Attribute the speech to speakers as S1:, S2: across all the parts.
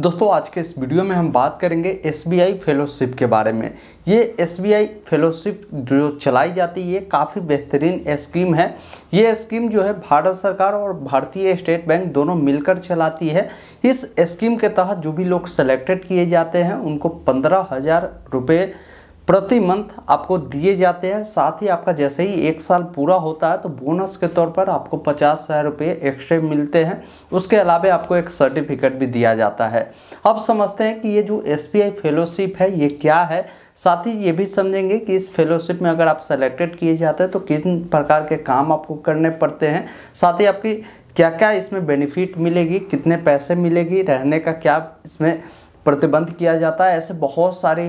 S1: दोस्तों आज के इस वीडियो में हम बात करेंगे एस फेलोशिप के बारे में ये एस फेलोशिप जो चलाई जाती है ये काफ़ी बेहतरीन स्कीम है ये स्कीम जो है भारत सरकार और भारतीय स्टेट बैंक दोनों मिलकर चलाती है इस स्कीम के तहत जो भी लोग सेलेक्टेड किए जाते हैं उनको पंद्रह हज़ार रुपये प्रति मंथ आपको दिए जाते हैं साथ ही आपका जैसे ही एक साल पूरा होता है तो बोनस के तौर पर आपको पचास हज़ार रुपये एक्स्ट्रे मिलते हैं उसके अलावा आपको एक सर्टिफिकेट भी दिया जाता है अब समझते हैं कि ये जो एस फेलोशिप है ये क्या है साथ ही ये भी समझेंगे कि इस फेलोशिप में अगर आप सेलेक्टेड किए जाते हैं तो किन प्रकार के काम आपको करने पड़ते हैं साथ ही आपकी क्या क्या इसमें बेनिफिट मिलेगी कितने पैसे मिलेगी रहने का क्या इसमें प्रतिबंध किया जाता है ऐसे बहुत सारे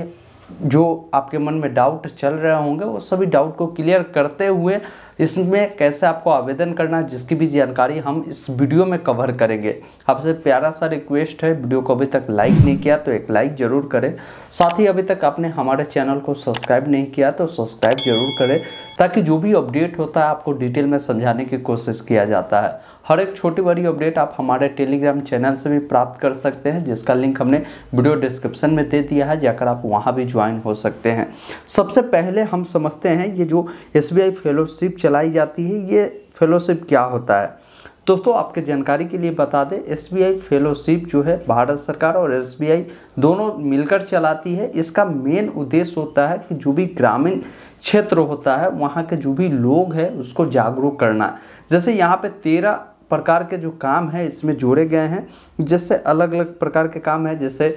S1: जो आपके मन में डाउट चल रहे होंगे वो सभी डाउट को क्लियर करते हुए इसमें कैसे आपको आवेदन करना है जिसकी भी जानकारी हम इस वीडियो में कवर करेंगे आपसे प्यारा सा रिक्वेस्ट है वीडियो को अभी तक लाइक नहीं किया तो एक लाइक ज़रूर करें साथ ही अभी तक आपने हमारे चैनल को सब्सक्राइब नहीं किया तो सब्सक्राइब ज़रूर करें ताकि जो भी अपडेट होता है आपको डिटेल में समझाने की कोशिश किया जाता है हर एक छोटी बड़ी अपडेट आप हमारे टेलीग्राम चैनल से भी प्राप्त कर सकते हैं जिसका लिंक हमने वीडियो डिस्क्रिप्शन में दे दिया है जाकर आप वहाँ भी ज्वाइन हो सकते हैं सबसे पहले हम समझते हैं ये जो एस फेलोशिप चलाई जाती है ये फेलोशिप क्या होता है दोस्तों आपके जानकारी के लिए बता दें एस फेलोशिप जो है भारत सरकार और एस दोनों मिलकर चलाती है इसका मेन उद्देश्य होता है कि जो भी ग्रामीण क्षेत्र होता है वहाँ के जो भी लोग हैं उसको जागरूक करना जैसे यहाँ पे तेरह प्रकार के जो काम हैं इसमें जोड़े गए हैं जैसे अलग अलग प्रकार के काम हैं जैसे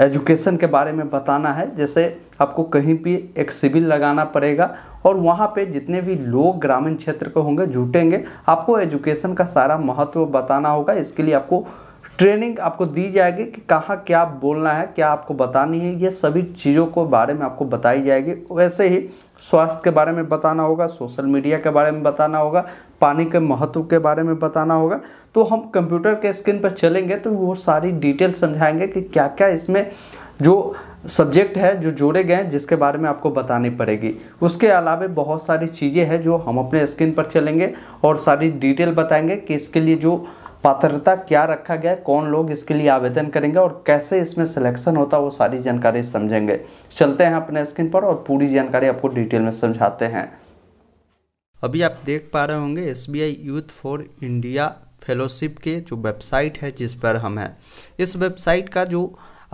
S1: एजुकेशन के बारे में बताना है जैसे आपको कहीं भी एक सिविल लगाना पड़ेगा और वहाँ पे जितने भी लोग ग्रामीण क्षेत्र के होंगे जुटेंगे आपको एजुकेशन का सारा महत्व बताना होगा इसके लिए आपको ट्रेनिंग आपको दी जाएगी कि कहाँ क्या बोलना है क्या आपको बतानी है ये सभी चीज़ों को बारे में आपको बताई जाएगी वैसे ही स्वास्थ्य के बारे में बताना होगा सोशल मीडिया के बारे में बताना होगा पानी के महत्व के बारे में बताना होगा तो हम कंप्यूटर के स्क्रीन पर चलेंगे तो वो सारी डिटेल समझाएंगे कि क्या क्या इसमें जो सब्जेक्ट है जो जोड़े गए हैं जिसके बारे में आपको बतानी पड़ेगी उसके अलावा बहुत सारी चीज़ें हैं जो हम अपने स्क्रीन पर चलेंगे और सारी डिटेल बताएंगे कि इसके लिए जो पात्रता क्या रखा गया है कौन लोग इसके लिए आवेदन करेंगे और कैसे इसमें सिलेक्शन होता है वो सारी जानकारी समझेंगे चलते हैं अपने स्क्रीन पर और पूरी जानकारी आपको डिटेल में समझाते हैं अभी आप देख पा रहे होंगे S youth for India fellowship के जो वेबसाइट है जिस पर हम हैं इस वेबसाइट का जो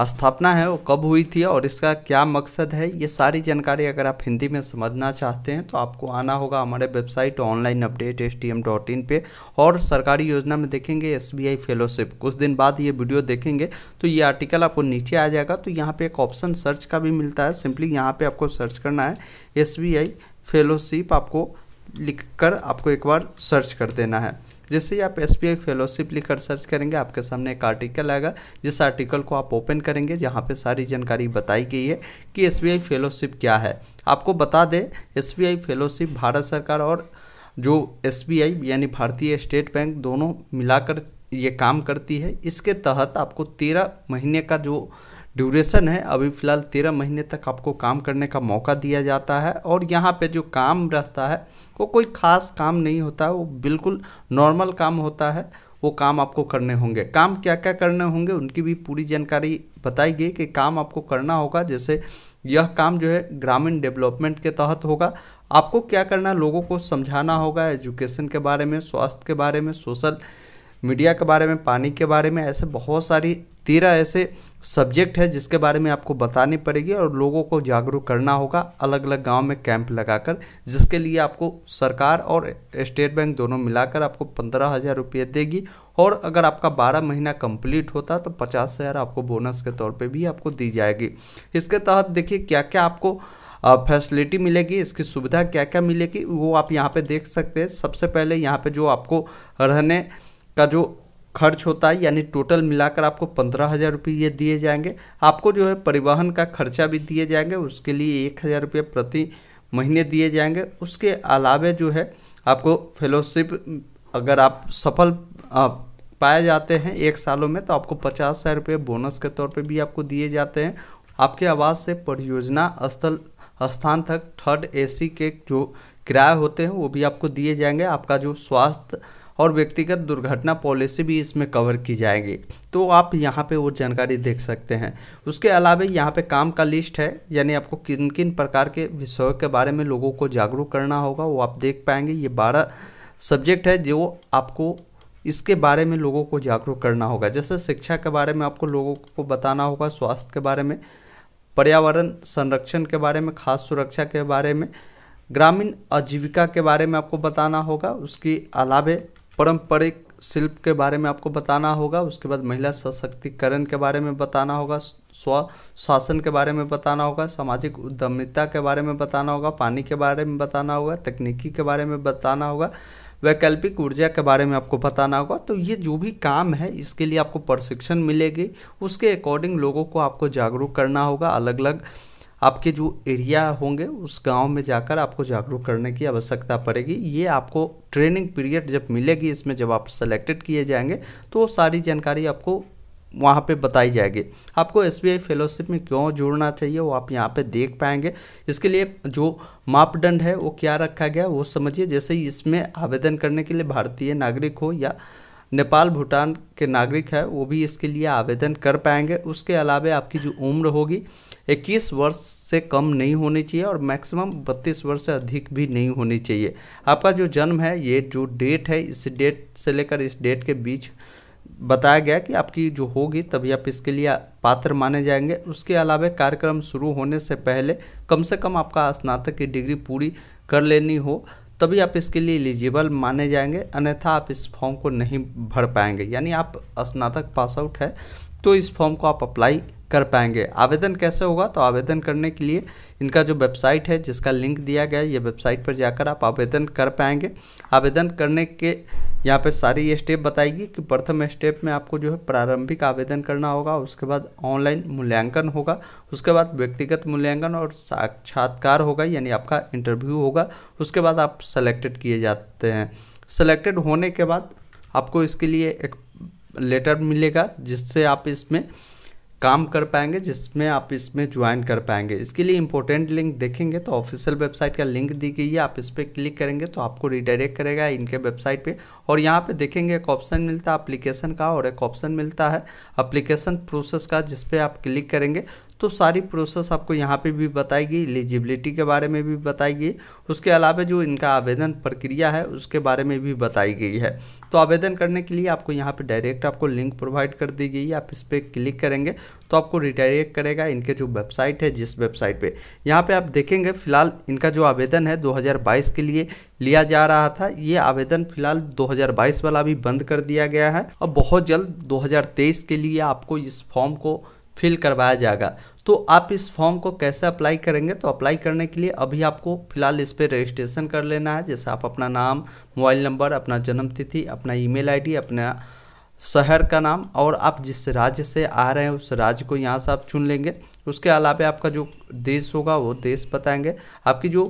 S1: स्थापना है वो कब हुई थी और इसका क्या मकसद है ये सारी जानकारी अगर आप हिंदी में समझना चाहते हैं तो आपको आना होगा हमारे website online updates dot in पर और सरकारी योजना में देखेंगे एस फेलोशिप कुछ दिन बाद ये वीडियो देखेंगे तो ये आर्टिकल आपको नीचे आ जाएगा तो यहाँ पर एक ऑप्शन सर्च का भी मिलता है सिंपली यहाँ पर आपको सर्च करना है एस फेलोशिप आपको लिख कर आपको एक बार सर्च कर देना है जैसे ही आप एस आई फेलोशिप लिखकर सर्च करेंगे आपके सामने एक आर्टिकल आएगा जिस आर्टिकल को आप ओपन करेंगे जहाँ पर सारी जानकारी बताई गई है कि एस बी आई फेलोशिप क्या है आपको बता दें S B I fellowship Bharat सरकार और जो एस बी आई यानी भारतीय स्टेट बैंक दोनों मिलाकर ये काम करती है इसके तहत आपको तेरह महीने का जो ड्यूरेशन है अभी फ़िलहाल तेरह महीने तक आपको काम करने का मौका दिया जाता है और यहाँ पे जो काम रहता है वो कोई ख़ास काम नहीं होता है वो बिल्कुल नॉर्मल काम होता है वो काम आपको करने होंगे काम क्या क्या करने होंगे उनकी भी पूरी जानकारी बताई गई कि काम आपको करना होगा जैसे यह काम जो है ग्रामीण डेवलपमेंट के तहत होगा आपको क्या करना लोगों को समझाना होगा एजुकेशन के बारे में स्वास्थ्य के बारे में सोशल मीडिया के बारे में पानी के बारे में ऐसे बहुत सारी तेरह ऐसे सब्जेक्ट है जिसके बारे में आपको बतानी पड़ेगी और लोगों को जागरूक करना होगा अलग अलग गांव में कैंप लगाकर जिसके लिए आपको सरकार और स्टेट बैंक दोनों मिलाकर आपको पंद्रह हज़ार रुपये देगी और अगर आपका बारह महीना कंप्लीट होता तो पचास हज़ार आपको बोनस के तौर पे भी आपको दी जाएगी इसके तहत देखिए क्या क्या आपको फैसिलिटी मिलेगी इसकी सुविधा क्या क्या मिलेगी वो आप यहाँ पर देख सकते हैं सबसे पहले यहाँ पर जो आपको रहने का जो खर्च होता है यानी टोटल मिलाकर आपको पंद्रह हज़ार रुपये ये दिए जाएंगे आपको जो है परिवहन का खर्चा भी दिए जाएंगे उसके लिए एक हज़ार रुपये प्रति महीने दिए जाएंगे उसके अलावे जो है आपको फेलोशिप अगर आप सफल आप पाए जाते हैं एक सालों में तो आपको पचास हज़ार रुपये बोनस के तौर पे भी आपको दिए जाते हैं आपके आवाज़ से परियोजना स्थल स्थान तक थर्ड ए के जो किराए होते हैं वो भी आपको दिए जाएंगे आपका जो स्वास्थ्य और व्यक्तिगत दुर्घटना पॉलिसी भी इसमें कवर की जाएगी तो आप यहाँ पे वो जानकारी देख सकते हैं उसके अलावा यहाँ पे काम का लिस्ट है यानी आपको किन किन प्रकार के विषयों के बारे में लोगों को जागरूक करना होगा वो आप देख पाएंगे ये बारह सब्जेक्ट है जो आपको इसके बारे में लोगों को जागरूक करना होगा जैसे शिक्षा के बारे में आपको लोगों को बताना होगा स्वास्थ्य के बारे में पर्यावरण संरक्षण के बारे में खाद्य सुरक्षा के बारे में ग्रामीण आजीविका के बारे में आपको बताना होगा उसके अलावे पारंपरिक शिल्प के बारे में आपको बताना होगा उसके बाद महिला सशक्तिकरण के बारे में बताना होगा स्व शासन के बारे में बताना होगा सामाजिक उद्यमिता के बारे में बताना होगा पानी के बारे में बताना होगा तकनीकी के बारे में बताना होगा वैकल्पिक ऊर्जा के बारे में आपको बताना होगा तो ये जो भी काम है इसके लिए आपको प्रशिक्षण मिलेगी उसके अकॉर्डिंग लोगों को आपको जागरूक करना होगा अलग अलग आपके जो एरिया होंगे उस गांव में जाकर आपको जागरूक करने की आवश्यकता पड़ेगी ये आपको ट्रेनिंग पीरियड जब मिलेगी इसमें जब आप सेलेक्टेड किए जाएंगे तो सारी जानकारी आपको वहाँ पे बताई जाएगी आपको एस फेलोशिप में क्यों जुड़ना चाहिए वो आप यहाँ पे देख पाएंगे इसके लिए जो मापदंड है वो क्या रखा गया वो समझिए जैसे इसमें आवेदन करने के लिए भारतीय नागरिक हो या नेपाल भूटान के नागरिक है वो भी इसके लिए आवेदन कर पाएंगे उसके अलावा आपकी जो उम्र होगी 21 वर्ष से कम नहीं होनी चाहिए और मैक्सिमम 32 वर्ष से अधिक भी नहीं होनी चाहिए आपका जो जन्म है ये जो डेट है इस डेट से लेकर इस डेट के बीच बताया गया कि आपकी जो होगी तभी आप इसके लिए पात्र माने जाएंगे उसके अलावा कार्यक्रम शुरू होने से पहले कम से कम आपका स्नातक की डिग्री पूरी कर लेनी हो तभी आप इसके लिए एलिजिबल माने जाएंगे अन्यथा आप इस फॉर्म को नहीं भर पाएंगे यानी आप स्नातक पास आउट है तो इस फॉर्म को आप अप्लाई कर पाएंगे आवेदन कैसे होगा तो आवेदन करने के लिए इनका जो वेबसाइट है जिसका लिंक दिया गया है ये वेबसाइट पर जाकर आप आवेदन कर पाएंगे आवेदन करने के यहाँ पे सारी ये स्टेप बताएगी कि प्रथम स्टेप में आपको जो है प्रारंभिक आवेदन करना होगा उसके बाद ऑनलाइन मूल्यांकन होगा उसके बाद व्यक्तिगत मूल्यांकन और साक्षात्कार होगा यानी आपका इंटरव्यू होगा उसके बाद आप सेलेक्टेड किए जाते हैं सेलेक्टेड होने के बाद आपको इसके लिए एक लेटर मिलेगा जिससे आप इसमें काम कर पाएंगे जिसमें आप इसमें ज्वाइन कर पाएंगे इसके लिए इंपॉर्टेंट लिंक देखेंगे तो ऑफिशियल वेबसाइट का लिंक दी गई है आप इस पर क्लिक करेंगे तो आपको रिडायरेक्ट करेगा इनके वेबसाइट पे और यहाँ पे देखेंगे एक ऑप्शन मिलता है अप्लीकेशन का और एक ऑप्शन मिलता है अप्लीकेशन प्रोसेस का जिसपे आप क्लिक करेंगे तो सारी प्रोसेस आपको यहाँ पे भी बताएगी एलिजिबिलिटी के बारे में भी बताई गई उसके अलावा जो इनका आवेदन प्रक्रिया है उसके बारे में भी बताई गई है तो आवेदन करने के लिए आपको यहाँ पे डायरेक्ट आपको लिंक प्रोवाइड कर दी गई आप इस पर क्लिक करेंगे तो आपको रिटायरेक्ट करेगा इनके जो वेबसाइट है जिस वेबसाइट पे यहाँ पे आप देखेंगे फिलहाल इनका जो आवेदन है 2022 के लिए लिया जा रहा था ये आवेदन फिलहाल 2022 वाला भी बंद कर दिया गया है और बहुत जल्द 2023 के लिए आपको इस फॉर्म को फिल करवाया जाएगा तो आप इस फॉर्म को कैसे अप्लाई करेंगे तो अप्लाई करने के लिए अभी आपको फिलहाल इस पर रजिस्ट्रेशन कर लेना है जैसे आप अपना नाम मोबाइल नंबर अपना जन्म तिथि अपना ईमेल आईडी अपना शहर का नाम और आप जिस राज्य से आ रहे हैं उस राज्य को यहाँ से आप चुन लेंगे उसके अलावा आपका जो देश होगा वो देश बताएंगे आपकी जो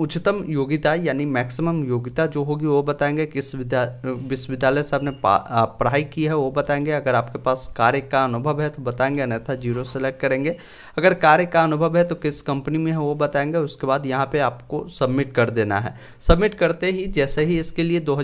S1: उच्चतम योग्यता यानी मैक्सिमम योग्यता जो होगी वो बताएंगे किस विद्या विश्वविद्यालय से आपने पढ़ाई की है वो बताएंगे अगर आपके पास कार्य का अनुभव है तो बताएंगे अन्यथा जीरो सेलेक्ट करेंगे अगर कार्य का अनुभव है तो किस कंपनी में है वो बताएंगे उसके बाद यहाँ पे आपको सबमिट कर देना है सबमिट करते ही जैसे ही इसके लिए दो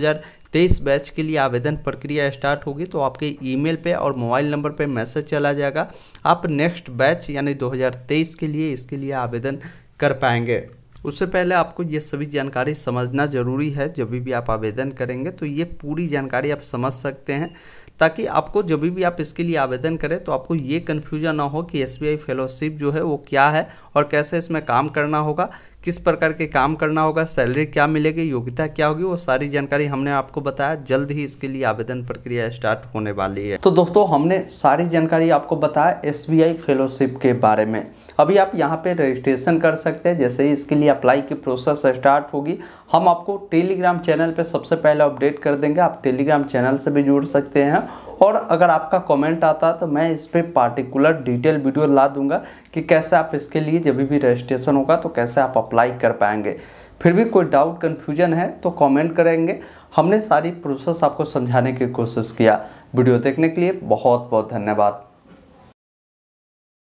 S1: तेईस बैच के लिए आवेदन प्रक्रिया स्टार्ट होगी तो आपके ईमेल पे और मोबाइल नंबर पे मैसेज चला जाएगा आप नेक्स्ट बैच यानी 2023 के लिए इसके लिए आवेदन कर पाएंगे उससे पहले आपको ये सभी जानकारी समझना ज़रूरी है जब भी आप आवेदन करेंगे तो ये पूरी जानकारी आप समझ सकते हैं ताकि आपको जब भी आप इसके लिए आवेदन करें तो आपको ये कन्फ्यूजन ना हो कि एस फेलोशिप जो है वो क्या है और कैसे इसमें काम करना होगा किस प्रकार के काम करना होगा सैलरी क्या मिलेगी योग्यता क्या होगी वो सारी जानकारी हमने आपको बताया जल्द ही इसके लिए आवेदन प्रक्रिया स्टार्ट होने वाली है तो दोस्तों हमने सारी जानकारी आपको बताया एस फेलोशिप के बारे में अभी आप यहाँ पे रजिस्ट्रेशन कर सकते हैं जैसे ही इसके लिए अप्लाई की प्रोसेस स्टार्ट होगी हम आपको टेलीग्राम चैनल पे सबसे पहले अपडेट कर देंगे आप टेलीग्राम चैनल से भी जुड़ सकते हैं और अगर आपका कमेंट आता है तो मैं इस पर पार्टिकुलर डिटेल वीडियो ला दूँगा कि कैसे आप इसके लिए जब भी रजिस्ट्रेशन होगा तो कैसे आप अप्लाई कर पाएंगे फिर भी कोई डाउट कन्फ्यूजन है तो कॉमेंट करेंगे हमने सारी प्रोसेस आपको समझाने की कोशिश किया वीडियो देखने के लिए बहुत बहुत धन्यवाद